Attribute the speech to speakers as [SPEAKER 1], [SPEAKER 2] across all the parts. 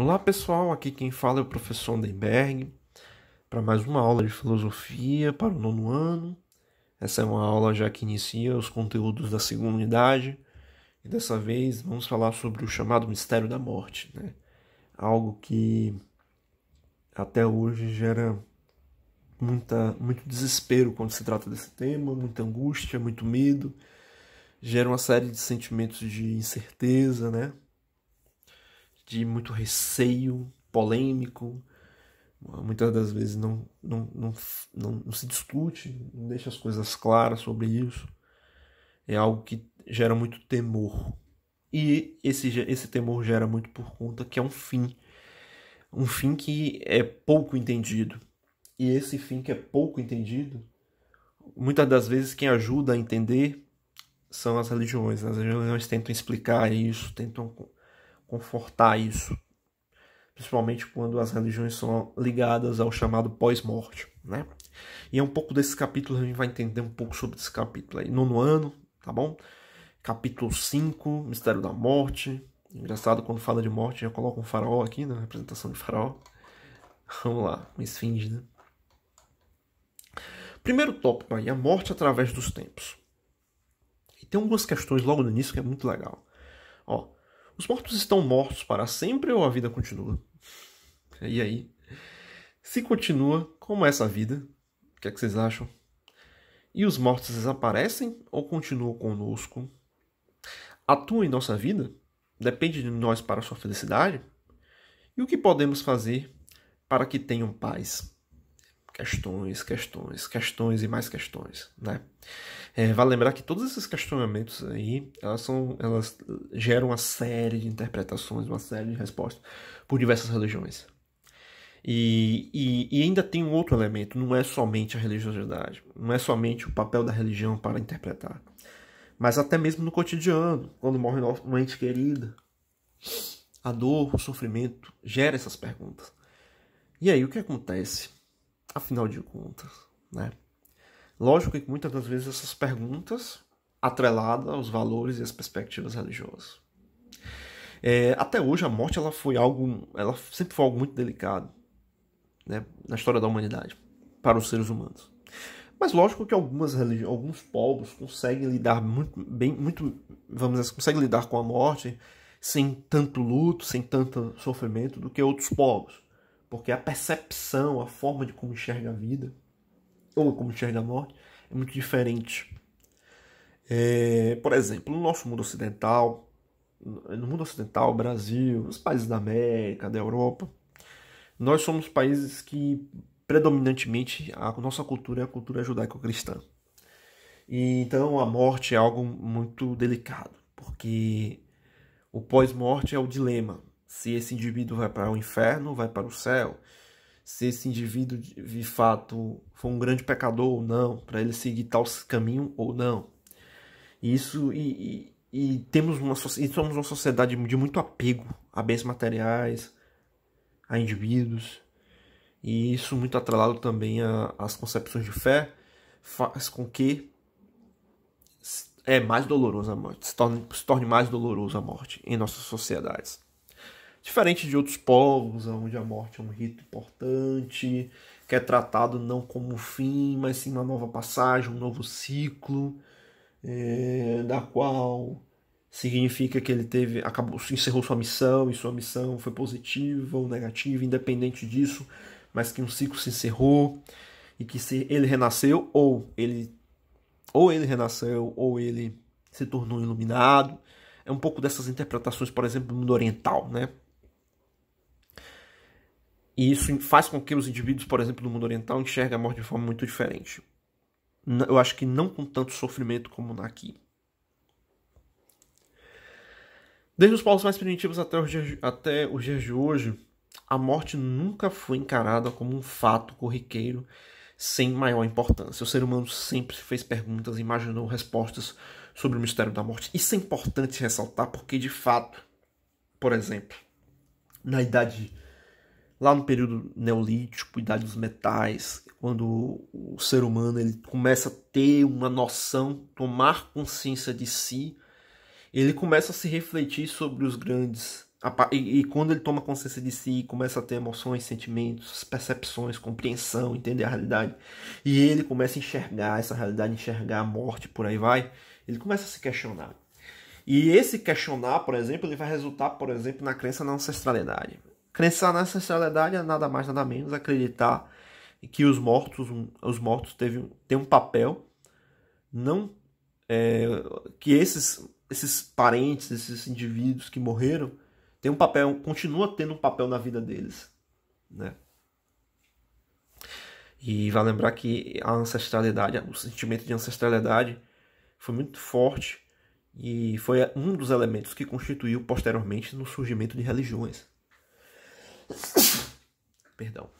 [SPEAKER 1] Olá pessoal, aqui quem fala é o professor Andenberg para mais uma aula de filosofia para o nono ano. Essa é uma aula já que inicia os conteúdos da segunda unidade e dessa vez vamos falar sobre o chamado mistério da morte, né? Algo que até hoje gera muita, muito desespero quando se trata desse tema, muita angústia, muito medo, gera uma série de sentimentos de incerteza, né? de muito receio polêmico. Muitas das vezes não, não, não, não, não se discute, não deixa as coisas claras sobre isso. É algo que gera muito temor. E esse, esse temor gera muito por conta que é um fim. Um fim que é pouco entendido. E esse fim que é pouco entendido, muitas das vezes quem ajuda a entender são as religiões. As religiões tentam explicar isso, tentam confortar isso, principalmente quando as religiões são ligadas ao chamado pós-morte, né? E é um pouco desse capítulo, a gente vai entender um pouco sobre esse capítulo aí. Nono ano, tá bom? Capítulo 5, Mistério da Morte. Engraçado, quando fala de morte, já coloca um farol aqui, na né? representação de farol. Vamos lá, uma esfinge, né? Primeiro tópico aí, a morte através dos tempos. E tem algumas questões logo no início que é muito legal. Ó, os mortos estão mortos para sempre ou a vida continua? E aí? Se continua, como é essa vida? O que é que vocês acham? E os mortos desaparecem ou continuam conosco? Atuam em nossa vida? Depende de nós para sua felicidade? E o que podemos fazer para que tenham paz? questões, questões, questões e mais questões, né? É, vale lembrar que todos esses questionamentos aí, elas são, elas geram uma série de interpretações, uma série de respostas por diversas religiões. E, e, e ainda tem um outro elemento, não é somente a religiosidade, não é somente o papel da religião para interpretar, mas até mesmo no cotidiano, quando morre uma ente querida, a dor, o sofrimento gera essas perguntas. E aí o que acontece? afinal de contas, né? Lógico que muitas das vezes essas perguntas atreladas aos valores e às perspectivas religiosas. É, até hoje a morte ela foi algo, ela sempre foi algo muito delicado né, na história da humanidade para os seres humanos. Mas lógico que algumas religiões, alguns povos conseguem lidar muito bem, muito, vamos dizer, assim, conseguem lidar com a morte sem tanto luto, sem tanto sofrimento do que outros povos. Porque a percepção, a forma de como enxerga a vida, ou como enxerga a morte, é muito diferente. É, por exemplo, no nosso mundo ocidental, no mundo ocidental, Brasil, nos países da América, da Europa, nós somos países que predominantemente a nossa cultura é a cultura judaico-cristã. E então a morte é algo muito delicado, porque o pós-morte é o dilema, se esse indivíduo vai para o inferno, vai para o céu, se esse indivíduo de fato foi um grande pecador ou não, para ele seguir tal caminho ou não. Isso e, e, e temos uma e somos uma sociedade de muito apego a bens materiais, a indivíduos e isso muito atrelado também às concepções de fé faz com que é mais doloroso a morte, se torne, se torne mais doloroso a morte em nossas sociedades. Diferente de outros povos, onde a morte é um rito importante, que é tratado não como um fim, mas sim uma nova passagem, um novo ciclo, é, da qual significa que ele teve, acabou, encerrou sua missão e sua missão foi positiva ou negativa, independente disso, mas que um ciclo se encerrou e que se ele renasceu ou ele ou ele renasceu ou ele se tornou iluminado. É um pouco dessas interpretações, por exemplo, do mundo oriental, né? E isso faz com que os indivíduos, por exemplo, do mundo oriental enxerguem a morte de forma muito diferente. Eu acho que não com tanto sofrimento como aqui. Desde os povos mais primitivos até os, dias, até os dias de hoje, a morte nunca foi encarada como um fato corriqueiro sem maior importância. O ser humano sempre se fez perguntas, e imaginou respostas sobre o mistério da morte. Isso é importante ressaltar porque, de fato, por exemplo, na Idade lá no período neolítico, idade dos metais, quando o ser humano ele começa a ter uma noção, tomar consciência de si, ele começa a se refletir sobre os grandes e, e quando ele toma consciência de si, começa a ter emoções, sentimentos, percepções, compreensão, entender a realidade, e ele começa a enxergar essa realidade, enxergar a morte, por aí vai, ele começa a se questionar. E esse questionar, por exemplo, ele vai resultar, por exemplo, na crença na ancestralidade. Crescer na ancestralidade é nada mais, nada menos acreditar que os mortos, os mortos teve, têm um papel, não é, que esses, esses parentes, esses indivíduos que morreram, tem um papel, continua tendo um papel na vida deles, né? E vai lembrar que a ancestralidade, o sentimento de ancestralidade foi muito forte e foi um dos elementos que constituiu posteriormente no surgimento de religiões. Perdão.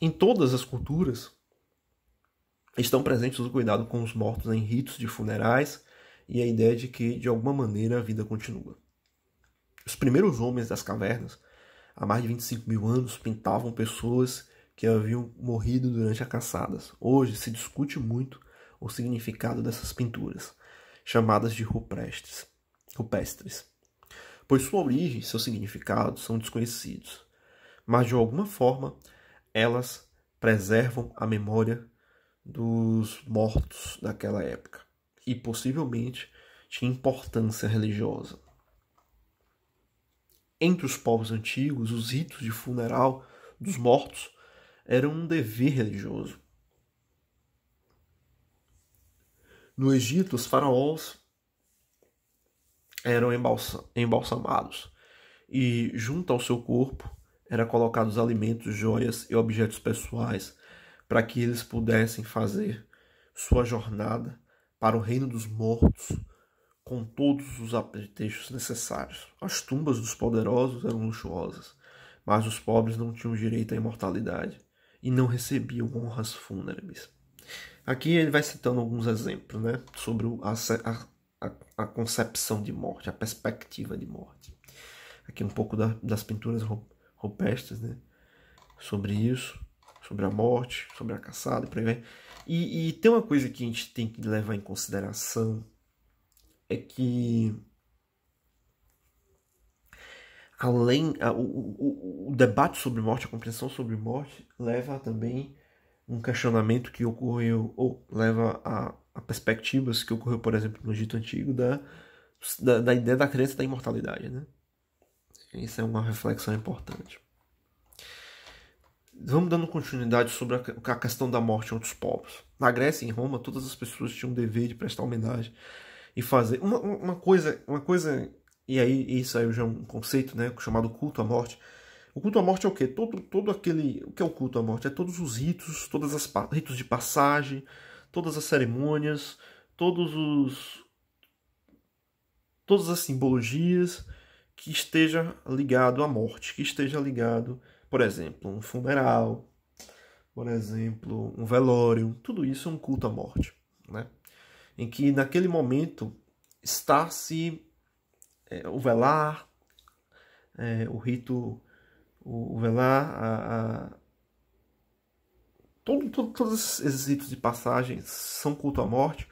[SPEAKER 1] Em todas as culturas estão presentes o cuidado com os mortos em ritos de funerais e a ideia de que de alguma maneira a vida continua. Os primeiros homens das cavernas, há mais de 25 mil anos, pintavam pessoas que haviam morrido durante as caçadas. Hoje se discute muito o significado dessas pinturas, chamadas de rupestres. rupestres pois sua origem e seu significado são desconhecidos, mas de alguma forma elas preservam a memória dos mortos daquela época e possivelmente tinha importância religiosa. Entre os povos antigos, os ritos de funeral dos mortos eram um dever religioso. No Egito, os faraós eram embalsamados e, junto ao seu corpo, eram colocados alimentos, joias e objetos pessoais para que eles pudessem fazer sua jornada para o reino dos mortos com todos os apetrechos necessários. As tumbas dos poderosos eram luxuosas, mas os pobres não tinham direito à imortalidade e não recebiam honras fúnebres. Aqui ele vai citando alguns exemplos né, sobre a, a, a concepção de morte, a perspectiva de morte. Aqui um pouco da, das pinturas rupestres, né? Sobre isso, sobre a morte, sobre a caçada, por aí vai. E, e tem uma coisa que a gente tem que levar em consideração é que além o, o, o, debate sobre morte, a compreensão sobre morte leva também um questionamento que ocorreu, ou leva a, a perspectivas que ocorreu, por exemplo, no Egito Antigo, da, da, da ideia da crença da imortalidade. Né? Isso é uma reflexão importante. Vamos dando continuidade sobre a, questão da morte em outros povos. Na Grécia e em Roma, todas as pessoas tinham o dever de prestar homenagem e fazer uma, uma coisa, uma coisa e aí isso aí já é um conceito, né, chamado culto à morte o culto à morte é o quê? Todo, todo aquele. O que é o culto à morte? É todos os ritos, todos os ritos de passagem, todas as cerimônias, todos os. todas as simbologias que esteja ligado à morte, que esteja ligado, por exemplo, um funeral, por exemplo, um velório, tudo isso é um culto à morte, né? Em que naquele momento está se é, o velar, é, o rito o, o Velar, a, a... Todo, todo, todos esses ritos de passagem são culto à morte,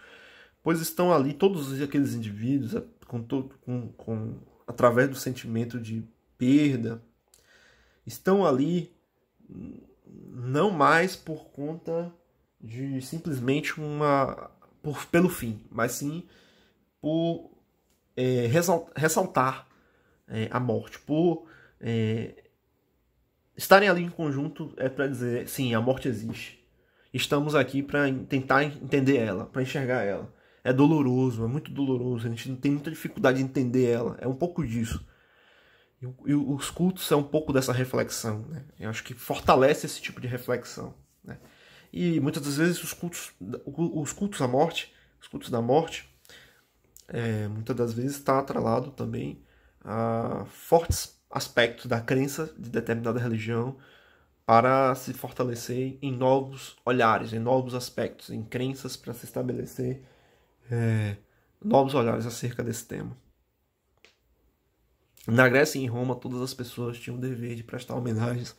[SPEAKER 1] pois estão ali todos aqueles indivíduos é, com, todo, com, com, através do sentimento de perda, estão ali não mais por conta de simplesmente uma por, pelo fim, mas sim por é, ressaltar é, a morte, por é, estarem ali em conjunto é para dizer, sim, a morte existe. Estamos aqui para tentar entender ela, para enxergar ela. É doloroso, é muito doloroso, a gente tem muita dificuldade de entender ela, é um pouco disso. E, os cultos são um pouco dessa reflexão, né? Eu acho que fortalece esse tipo de reflexão, né? E muitas das vezes os cultos, os cultos à morte, os cultos da morte, é, muitas das vezes está atrelado também a fortes aspectos da crença de determinada religião para se fortalecer em novos olhares, em novos aspectos, em crenças para se estabelecer é, novos olhares acerca desse tema. Na Grécia e em Roma, todas as pessoas tinham o dever de prestar homenagens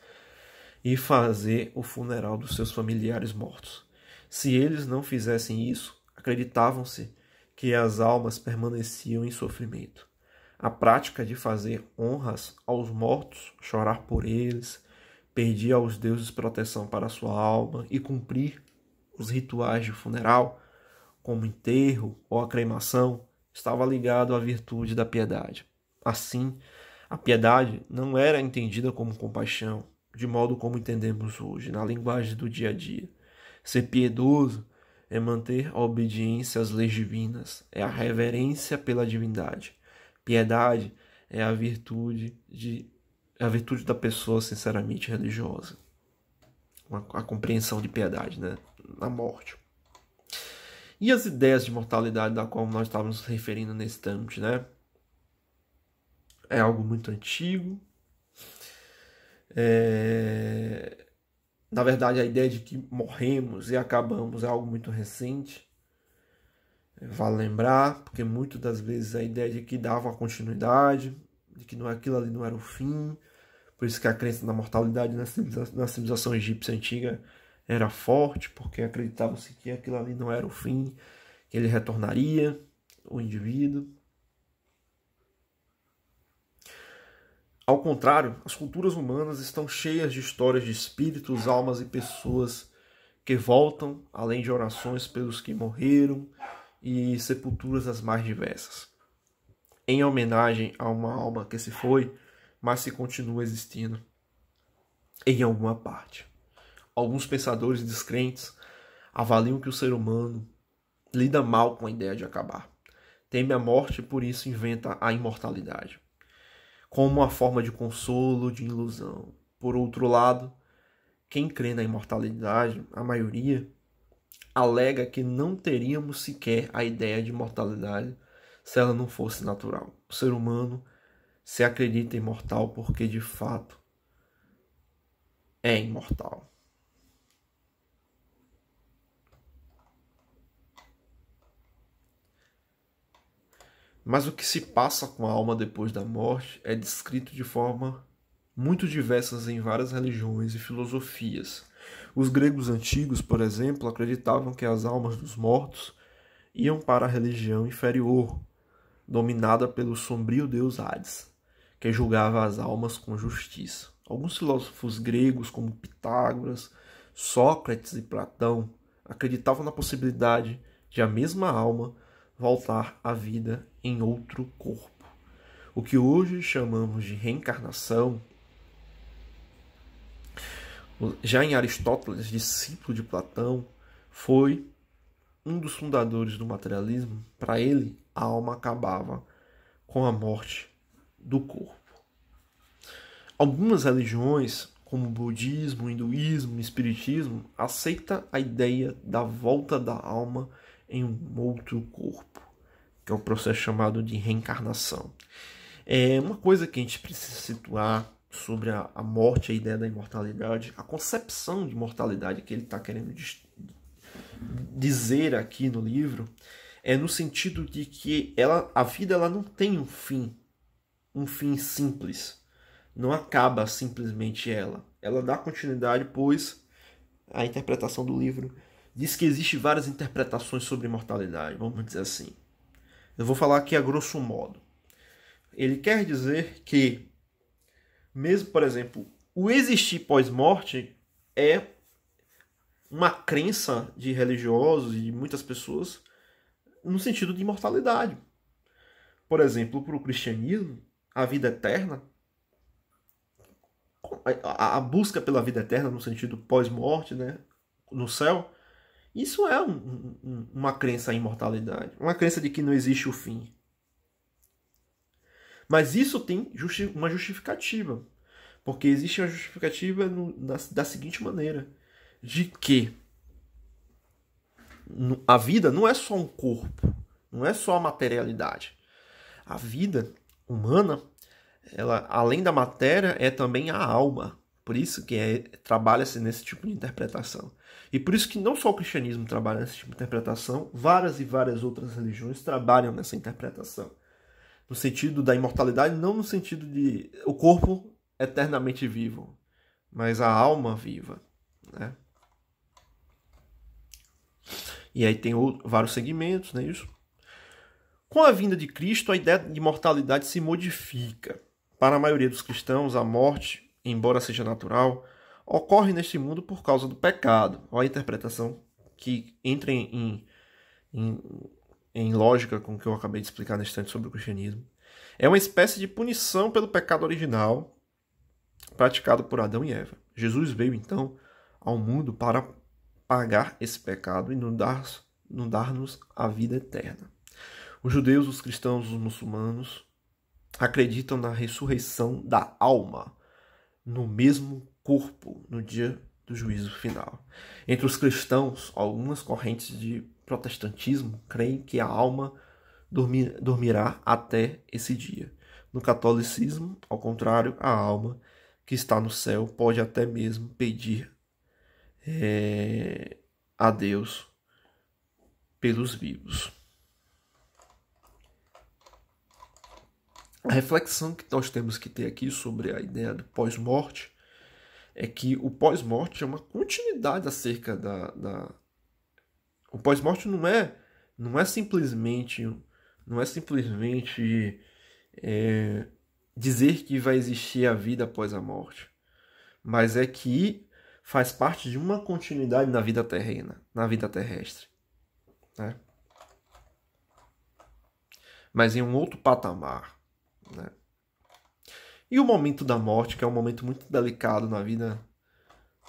[SPEAKER 1] e fazer o funeral dos seus familiares mortos. Se eles não fizessem isso, acreditavam-se que as almas permaneciam em sofrimento a prática de fazer honras aos mortos, chorar por eles, pedir aos deuses proteção para sua alma e cumprir os rituais de funeral, como enterro ou a cremação, estava ligado à virtude da piedade. Assim, a piedade não era entendida como compaixão, de modo como entendemos hoje, na linguagem do dia a dia. Ser piedoso é manter a obediência às leis divinas, é a reverência pela divindade, Piedade é a virtude de é a virtude da pessoa sinceramente religiosa. A compreensão de piedade, né, na morte. E as ideias de mortalidade da qual nós estávamos nos referindo nesse tanto, né? É algo muito antigo. É... Na verdade, a ideia de que morremos e acabamos é algo muito recente. Vale lembrar, porque muitas das vezes a ideia é de que dava continuidade, de que não é aquilo ali não era o fim, por isso que a crença na mortalidade na civilização, na civilização egípcia antiga era forte, porque acreditava-se que aquilo ali não era o fim, que ele retornaria, o indivíduo. Ao contrário, as culturas humanas estão cheias de histórias de espíritos, almas e pessoas que voltam, além de orações pelos que morreram, e sepulturas as mais diversas. Em homenagem a uma alma que se foi, mas se continua existindo em alguma parte. Alguns pensadores descrentes avaliam que o ser humano lida mal com a ideia de acabar. Teme a morte e por isso inventa a imortalidade, como uma forma de consolo, de ilusão. Por outro lado, quem crê na imortalidade, a maioria, alega que não teríamos sequer a ideia de mortalidade se ela não fosse natural. O ser humano se acredita imortal porque de fato é imortal. Mas o que se passa com a alma depois da morte é descrito de forma muito diversas em várias religiões e filosofias. Os gregos antigos, por exemplo, acreditavam que as almas dos mortos iam para a religião inferior, dominada pelo sombrio deus Hades, que julgava as almas com justiça. Alguns filósofos gregos, como Pitágoras, Sócrates e Platão, acreditavam na possibilidade de a mesma alma voltar à vida em outro corpo. O que hoje chamamos de reencarnação já em Aristóteles, discípulo de Platão, foi um dos fundadores do materialismo. Para ele, a alma acabava com a morte do corpo. Algumas religiões, como o budismo, o hinduísmo, o espiritismo, aceita a ideia da volta da alma em um outro corpo, que é um processo chamado de reencarnação. É uma coisa que a gente precisa situar sobre a, a morte, a ideia da imortalidade, a concepção de mortalidade que ele está querendo dizer aqui no livro, é no sentido de que ela, a vida ela não tem um fim, um fim simples. Não acaba simplesmente ela. Ela dá continuidade, pois a interpretação do livro diz que existe várias interpretações sobre imortalidade, vamos dizer assim. Eu vou falar aqui a grosso modo. Ele quer dizer que mesmo, por exemplo, o existir pós-morte é uma crença de religiosos e de muitas pessoas no sentido de imortalidade. Por exemplo, para o cristianismo, a vida eterna, a busca pela vida eterna no sentido pós-morte, né, no céu, isso é um, um, uma crença à imortalidade, uma crença de que não existe o fim. Mas isso tem justi uma justificativa. Porque existe uma justificativa no, na, da seguinte maneira: de que a vida não é só um corpo, não é só a materialidade. A vida humana, ela além da matéria, é também a alma. Por isso que é, trabalha-se nesse tipo de interpretação. E por isso que não só o cristianismo trabalha nesse tipo de interpretação, várias e várias outras religiões trabalham nessa interpretação no sentido da imortalidade, não no sentido de o corpo eternamente vivo, mas a alma viva, né? E aí tem outro, vários segmentos, né, isso? Com a vinda de Cristo, a ideia de imortalidade se modifica. Para a maioria dos cristãos, a morte, embora seja natural, ocorre neste mundo por causa do pecado. Olha a interpretação que entra em, em em lógica com o que eu acabei de explicar na instante sobre o cristianismo, é uma espécie de punição pelo pecado original praticado por Adão e Eva. Jesus veio então ao mundo para pagar esse pecado e nos dar, nos dar -nos a vida eterna. Os judeus, os cristãos, os muçulmanos acreditam na ressurreição da alma no mesmo corpo no dia do juízo final. Entre os cristãos, algumas correntes de protestantismo creem que a alma dormir, dormirá até esse dia. No catolicismo, ao contrário, a alma que está no céu pode até mesmo pedir é, a Deus pelos vivos. A reflexão que nós temos que ter aqui sobre a ideia do pós-morte é que o pós-morte é uma continuidade acerca da, da, o pós-morte não é não é simplesmente não é simplesmente é, dizer que vai existir a vida após a morte, mas é que faz parte de uma continuidade na vida terrena, na vida terrestre, né? Mas em um outro patamar, né? E o momento da morte, que é um momento muito delicado na vida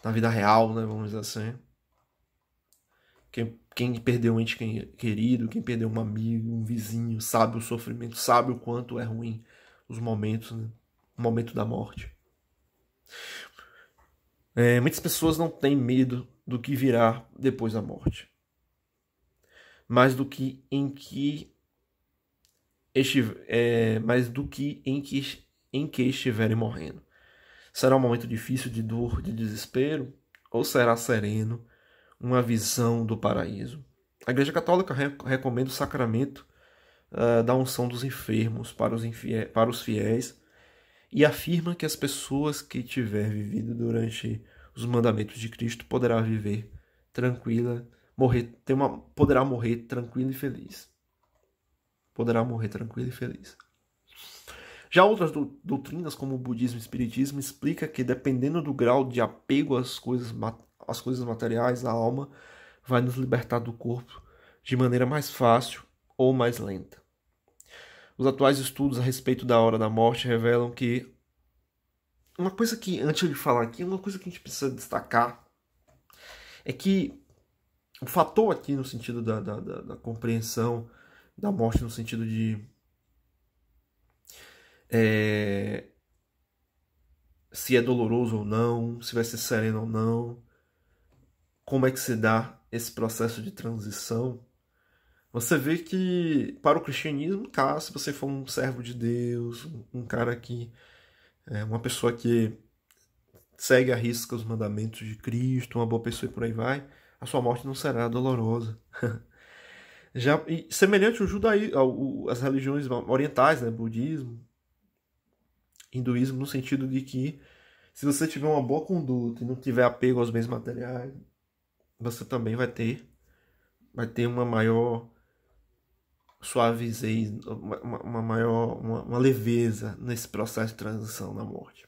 [SPEAKER 1] na vida real, né, vamos dizer assim, quem, quem perdeu um ente querido, quem perdeu um amigo, um vizinho, sabe o sofrimento, sabe o quanto é ruim os momentos, né? o momento da morte. É, muitas pessoas não têm medo do que virá depois da morte, mas do que em que estive, é, mas do que em que em que estiverem morrendo. Será um momento difícil de dor, de desespero, ou será sereno uma visão do paraíso. A Igreja Católica re recomenda o sacramento uh, da unção dos enfermos para os, para os fiéis e afirma que as pessoas que tiver vivido durante os mandamentos de Cristo poderá viver tranquila, morrer, ter uma, poderá morrer tranquila e feliz. Poderá morrer tranquila e feliz. Já outras do, doutrinas, como o budismo e o espiritismo, explica que dependendo do grau de apego às coisas as coisas materiais, a alma vai nos libertar do corpo de maneira mais fácil ou mais lenta. Os atuais estudos a respeito da hora da morte revelam que uma coisa que antes de falar aqui, uma coisa que a gente precisa destacar é que o fator aqui no sentido da, da, da, da compreensão da morte no sentido de é, se é doloroso ou não, se vai ser sereno ou não, como é que se dá esse processo de transição, você vê que para o cristianismo, tá, se você for um servo de Deus, um cara que é uma pessoa que segue a risca os mandamentos de Cristo, uma boa pessoa e por aí vai, a sua morte não será dolorosa. Já, e semelhante ao judaísmo, às religiões orientais, né, budismo, hinduísmo, no sentido de que se você tiver uma boa conduta e não tiver apego aos bens materiais, você também vai ter vai ter uma maior suavizez, uma, uma maior uma, uma, leveza nesse processo de transição na morte.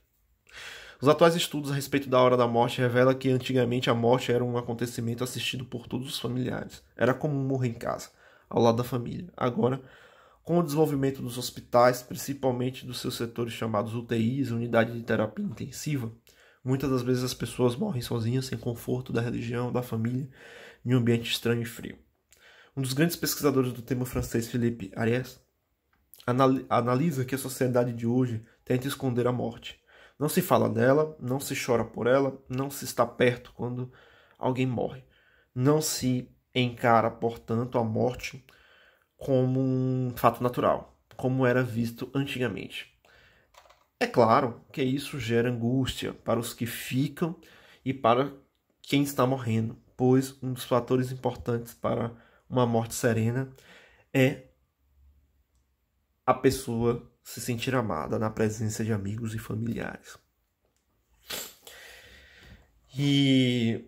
[SPEAKER 1] Os atuais estudos a respeito da hora da morte revelam que antigamente a morte era um acontecimento assistido por todos os familiares. Era comum morrer em casa, ao lado da família. Agora, com o desenvolvimento dos hospitais, principalmente dos seus setores chamados UTIs, unidade de terapia intensiva, Muitas das vezes as pessoas morrem sozinhas, sem conforto da religião, da família, em um ambiente estranho e frio. Um dos grandes pesquisadores do tema francês, Philippe Ariès, analisa que a sociedade de hoje tenta esconder a morte. Não se fala dela, não se chora por ela, não se está perto quando alguém morre. Não se encara, portanto, a morte como um fato natural, como era visto antigamente. É claro que isso gera angústia para os que ficam e para quem está morrendo, pois um dos fatores importantes para uma morte serena é a pessoa se sentir amada na presença de amigos e familiares. E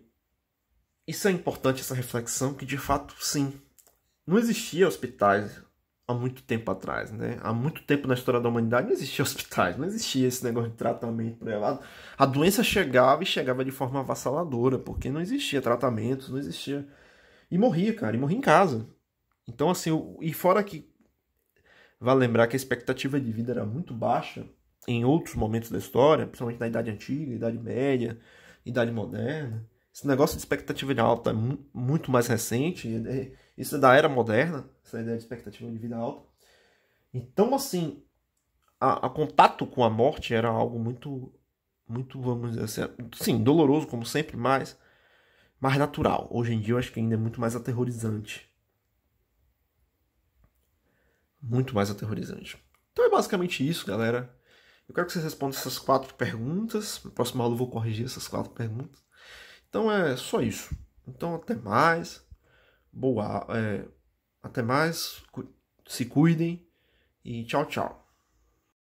[SPEAKER 1] isso é importante, essa reflexão, que de fato, sim, não existia hospitais há muito tempo atrás, né? Há muito tempo na história da humanidade não existia hospitais, não existia esse negócio de tratamento privado. A doença chegava e chegava de forma avassaladora, porque não existia tratamentos, não existia. E morria, cara, e morria em casa. Então, assim, eu... e fora que. Vale lembrar que a expectativa de vida era muito baixa em outros momentos da história, principalmente na Idade Antiga, Idade Média, Idade Moderna esse negócio de expectativa de alta é muito mais recente, isso é da era moderna, essa ideia de expectativa de vida alta. Então, assim, a, a contato com a morte era algo muito, muito, vamos dizer assim, sim, doloroso, como sempre, mas mais natural. Hoje em dia eu acho que ainda é muito mais aterrorizante. Muito mais aterrorizante. Então é basicamente isso, galera. Eu quero que vocês respondam essas quatro perguntas. No próximo aula eu vou corrigir essas quatro perguntas. Então é só isso. Então até mais. Boa, é, até mais. Se cuidem e tchau, tchau.